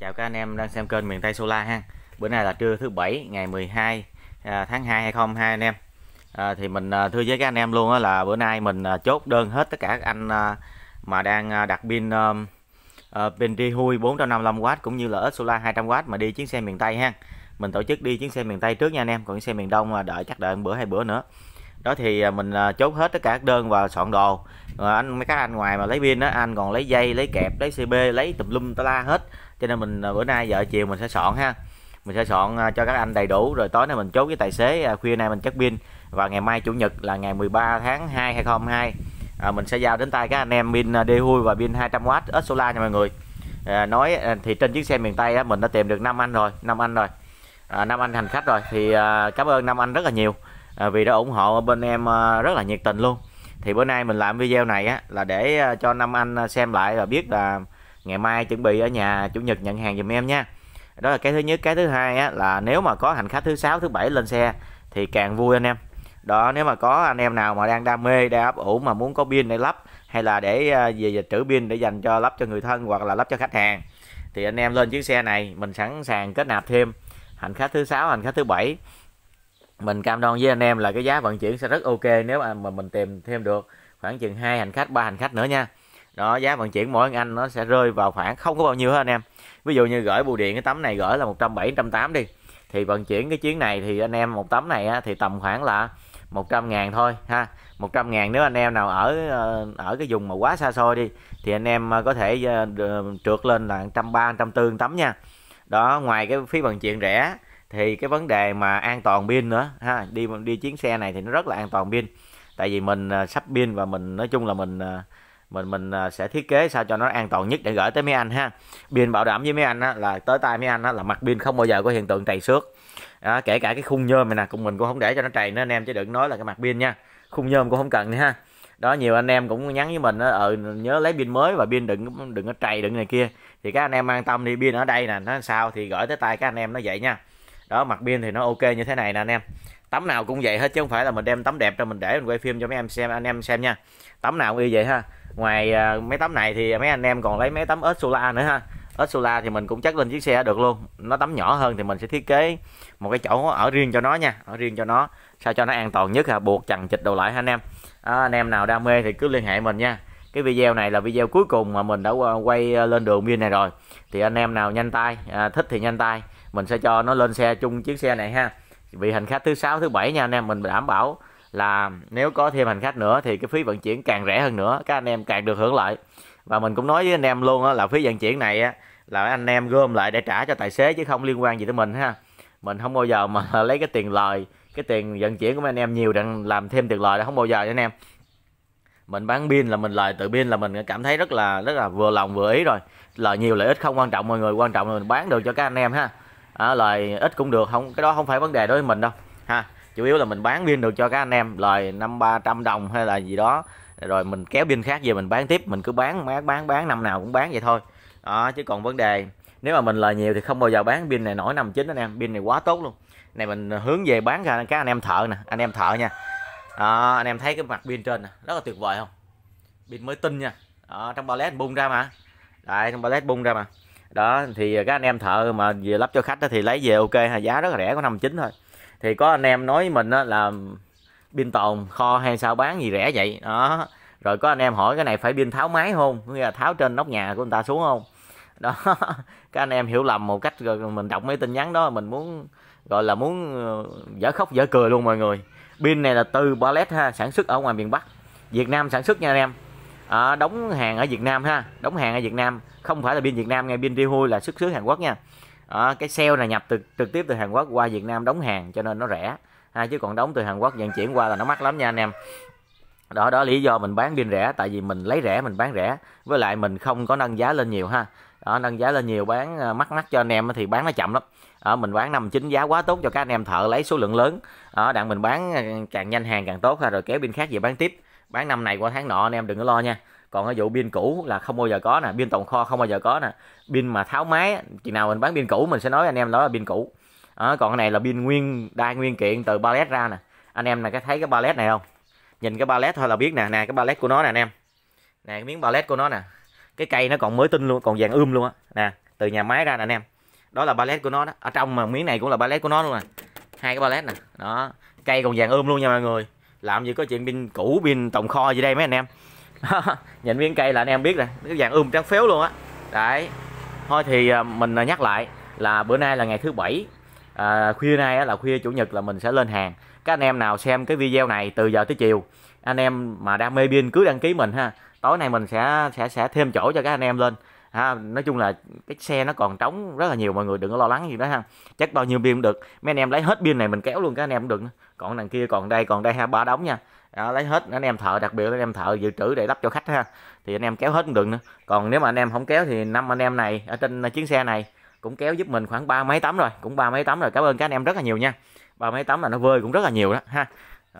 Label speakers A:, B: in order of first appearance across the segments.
A: Chào các anh em đang xem kênh miền Tây Solar ha. Bữa nay là trưa thứ bảy ngày 12 à, tháng 2 2022 anh em. À, thì mình à, thưa với các anh em luôn là bữa nay mình à, chốt đơn hết tất cả các anh mà đang đặt pin uh, pin Rihui 455W cũng như là Solar 200W mà đi chuyến xe miền Tây ha. Mình tổ chức đi chuyến xe miền Tây trước nha anh em, còn chuyến xe miền Đông đợi chắc đợi một bữa hai bữa nữa đó thì à, mình à, chốt hết tất cả các đơn và soạn đồ rồi anh mấy các anh ngoài mà lấy pin đó anh còn lấy dây lấy kẹp lấy cb lấy tùm lum ta la hết cho nên mình à, bữa nay giờ chiều mình sẽ soạn ha mình sẽ soạn cho các anh đầy đủ rồi tối nay mình chốt với tài xế khuya nay mình chắc pin và ngày mai chủ nhật là ngày 13 tháng 2 2022 à, mình sẽ giao đến tay các anh em pin Dehui và pin 200W ít solar nha mọi người à, nói thì trên chiếc xe miền Tây á, mình đã tìm được năm anh rồi năm anh rồi năm à, anh hành khách rồi thì à, cảm ơn năm anh rất là nhiều à, vì đã ủng hộ bên em à, rất là nhiệt tình luôn thì bữa nay mình làm video này á là để à, cho năm anh à, xem lại và biết là ngày mai chuẩn bị ở nhà chủ nhật nhận hàng giùm em nha đó là cái thứ nhất cái thứ hai á là nếu mà có hành khách thứ sáu thứ bảy lên xe thì càng vui anh em đó nếu mà có anh em nào mà đang đam mê đang ấp ủ mà muốn có pin để lắp hay là để về, về trữ pin để dành cho lắp cho người thân hoặc là lắp cho khách hàng thì anh em lên chiếc xe này mình sẵn sàng kết nạp thêm hành khách thứ sáu hành khách thứ bảy mình cam đoan với anh em là cái giá vận chuyển sẽ rất ok nếu mà mình tìm thêm được khoảng chừng hai hành khách ba hành khách nữa nha đó giá vận chuyển mỗi anh nó sẽ rơi vào khoảng không có bao nhiêu hết anh em ví dụ như gửi bù điện cái tấm này gửi là một trăm bảy trăm tám đi thì vận chuyển cái chuyến này thì anh em một tấm này á, thì tầm khoảng là 100 ngàn thôi ha 100 ngàn nếu anh em nào ở ờ, ở cái vùng mà quá xa xôi đi thì anh em ờ, có thể ờ, trượt lên là trăm 130 trăm tấm nha đó ngoài cái phí vận chuyển rẻ thì cái vấn đề mà an toàn pin nữa ha đi đi chuyến xe này thì nó rất là an toàn pin tại vì mình à, sắp pin và mình nói chung là mình à, mình mình à, sẽ thiết kế sao cho nó an toàn nhất để gửi tới mấy anh ha pin bảo đảm với mấy anh á, là tới tay mấy anh á, là mặt pin không bao giờ có hiện tượng trầy xước à, kể cả cái khung nhôm này nè cũng mình cũng không để cho nó trầy nữa anh em chứ đừng nói là cái mặt pin nha khung nhôm cũng không cần nữa ha đó nhiều anh em cũng nhắn với mình á ừ nhớ lấy pin mới và pin đừng đừng có trầy đừng này kia thì các anh em an tâm đi pin ở đây nè nó sao thì gửi tới tay các anh em nó vậy nha đó mặt pin thì nó ok như thế này nè anh em tấm nào cũng vậy hết chứ không phải là mình đem tấm đẹp cho mình để mình quay phim cho mấy em xem anh em xem nha tấm nào cũng y vậy ha ngoài uh, mấy tấm này thì mấy anh em còn lấy mấy tấm ớt sola nữa ha ớt sola thì mình cũng chắc lên chiếc xe được luôn nó tấm nhỏ hơn thì mình sẽ thiết kế một cái chỗ ở riêng cho nó nha ở riêng cho nó sao cho nó an toàn nhất ha buộc chằng chịch đầu lại ha anh em à, anh em nào đam mê thì cứ liên hệ mình nha cái video này là video cuối cùng mà mình đã quay ờ, lên đường pin này rồi thì anh em nào nhanh tay à, thích thì nhanh tay mình sẽ cho nó lên xe chung chiếc xe này ha vì hành khách thứ sáu thứ bảy nha anh em mình đảm bảo là nếu có thêm hành khách nữa thì cái phí vận chuyển càng rẻ hơn nữa các anh em càng được hưởng lợi và mình cũng nói với anh em luôn á là phí vận chuyển này là anh em gom lại để trả cho tài xế chứ không liên quan gì tới mình ha mình không bao giờ mà lấy cái tiền lời cái tiền vận chuyển của anh em nhiều để làm thêm tiền lời là không bao giờ anh em mình bán pin là mình lời tự pin là mình cảm thấy rất là rất là vừa lòng vừa ý rồi lời nhiều lợi ích không quan trọng mọi người quan trọng là mình bán được cho các anh em ha à, lợi ích cũng được không cái đó không phải vấn đề đối với mình đâu ha chủ yếu là mình bán pin được cho các anh em lời năm ba trăm đồng hay là gì đó rồi mình kéo pin khác về mình bán tiếp mình cứ bán bán bán bán năm nào cũng bán vậy thôi đó chứ còn vấn đề nếu mà mình lời nhiều thì không bao giờ bán pin này nổi năm chín anh em pin này quá tốt luôn này mình hướng về bán ra các anh em thợ nè anh em thợ nha đó, anh em thấy cái mặt pin trên rất là tuyệt vời không pin mới tinh nha đó, trong ballet bung ra mà đấy trong ballet bung ra mà đó thì các anh em thợ mà về lắp cho khách đó, thì lấy về ok ha giá rất là rẻ có năm chín thôi thì có anh em nói với mình là pin tồn kho hay sao bán gì rẻ vậy đó rồi có anh em hỏi cái này phải pin tháo máy không nghĩa là tháo trên nóc nhà của người ta xuống không đó các anh em hiểu lầm một cách rồi mình đọc mấy tin nhắn đó mình muốn gọi là muốn ờ, dở khóc dở cười luôn mọi người pin này là từ Ballet ha sản xuất ở ngoài miền Bắc Việt Nam sản xuất nha anh em à, đóng hàng ở Việt Nam ha đóng hàng ở Việt Nam không phải là pin Việt Nam ngay pin Rihui là xuất xứ Hàn Quốc nha à, cái sale là nhập từ trực tiếp từ Hàn Quốc qua Việt Nam đóng hàng cho nên nó rẻ ha à, chứ còn đóng từ Hàn Quốc vận chuyển qua là nó mắc lắm nha anh em đó đó lý do mình bán pin rẻ tại vì mình lấy rẻ mình bán rẻ với lại mình không có nâng giá lên nhiều ha đó, nâng giá lên nhiều bán à, mắc mắc cho anh em thì bán nó chậm lắm à, mình bán năm chín giá quá tốt cho các anh em thợ lấy số lượng lớn à, đặng mình bán ờ, càng nhanh hàng càng tốt rồi kéo pin khác về bán tiếp bán năm này qua tháng nọ anh em đừng có lo nha còn cái vụ pin cũ là không bao giờ có nè pin tồn kho không bao giờ có nè pin mà tháo máy chừng nào mình bán pin cũ mình sẽ nói anh em đó là pin cũ à, còn cái này là pin nguyên đa nguyên kiện từ ballet ra nè anh em này có thấy cái ballet này không nhìn cái ballet thôi là biết nè nè cái ballet của nó nè anh em nè cái miếng ballet của nó nè cái cây nó còn mới tinh luôn còn vàng ươm luôn á nè từ nhà máy ra nè anh em đó là pallet của nó đó ở trong mà miếng này cũng là pallet của nó luôn nè à. hai cái pallet nè đó cây còn vàng ươm luôn nha mọi người làm gì có chuyện pin cũ pin tổng kho gì đây mấy anh em nhận viên cây là anh em biết rồi cái vàng ươm trắng phếu luôn á đấy thôi thì à, mình à, nhắc lại là bữa nay là ngày thứ bảy à, khuya nay là khuya chủ nhật là mình sẽ lên hàng các anh em nào xem cái video này từ giờ tới chiều anh em mà đam mê pin cứ đăng ký mình ha tối nay mình sẽ sẽ sẽ thêm chỗ cho các anh em lên à, nói chung là cái xe nó còn trống rất là nhiều mọi người đừng có lo lắng gì đó ha chắc bao nhiêu pin được mấy anh em lấy hết pin này mình kéo luôn các anh em đừng còn đằng kia còn đây còn đây ha ba đóng nha đó, lấy hết anh em thợ đặc biệt anh em thợ dự trữ để lắp cho khách ha thì anh em kéo hết cũng được nữa còn nếu mà anh em không kéo thì năm anh em này ở trên chuyến xe này cũng kéo giúp mình khoảng ba mấy tấm rồi cũng ba mấy tấm rồi cảm ơn các anh em rất là nhiều nha ba mấy tấm là nó vơi cũng rất là nhiều đó ha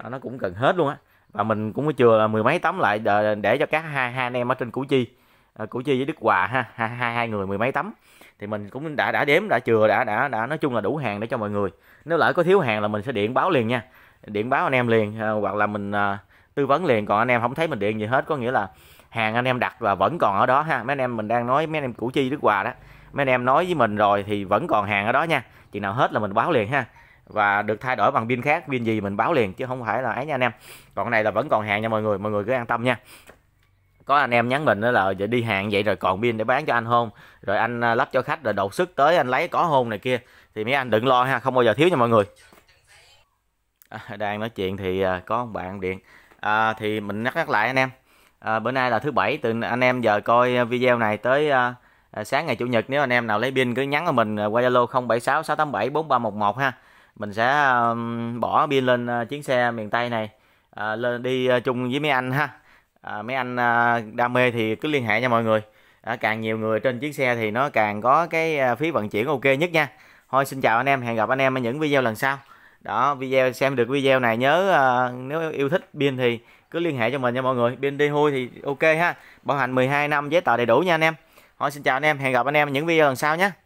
A: đó, nó cũng gần hết luôn á và mình cũng chưa là mười mấy tấm lại để cho các hai hai anh em ở trên củ chi Ờ, củ chi với đức hòa ha hai, hai người mười mấy tấm thì mình cũng đã đã đếm đã chừa đã đã đã nói chung là đủ hàng để cho mọi người nếu lỡ có thiếu hàng là mình sẽ điện báo liền nha điện báo anh em liền ờ, hoặc là mình ờ, tư vấn liền còn anh em không thấy mình điện gì hết có nghĩa là hàng anh em đặt là vẫn còn ở đó ha mấy anh em mình đang nói mấy anh em củ chi đức hòa đó mấy anh em nói với mình rồi thì vẫn còn hàng ở đó nha chừng nào hết là mình báo liền ha và được thay đổi bằng pin khác pin gì mình báo liền chứ không phải là ấy nha anh em còn này là vẫn còn hàng nha mọi người mọi người cứ an tâm nha có anh em nhắn mình đó là giờ đi hàng vậy rồi còn pin để bán cho anh không rồi anh à, lắp cho khách rồi đột sức tới anh lấy có hôn này kia thì mấy anh đừng lo ha không bao giờ thiếu nha mọi người à, đang nói chuyện thì à, có ông bạn điện à, thì mình nhắc nhắc lại anh em à, bữa nay là thứ bảy từ anh em giờ coi video này tới à, à sáng ngày chủ nhật nếu anh em nào lấy pin cứ nhắn cho mình qua zalo 076 687 4311 ha mình sẽ à, bỏ pin lên chuyến xe miền tây này à, lên đi chung với mấy anh ha à, mấy anh à, đam mê thì cứ liên hệ nha mọi người à, càng nhiều người trên chiếc xe thì nó càng có cái à, phí vận chuyển ok nhất nha thôi xin chào anh em hẹn gặp anh em ở những video lần sau đó video xem được video này nhớ à, nếu yêu thích pin thì cứ liên hệ cho mình nha mọi người pin đi hôi thì ok ha bảo hành 12 năm giấy tờ đầy đủ nha anh em thôi xin chào anh em hẹn gặp anh em ở những video lần sau nhé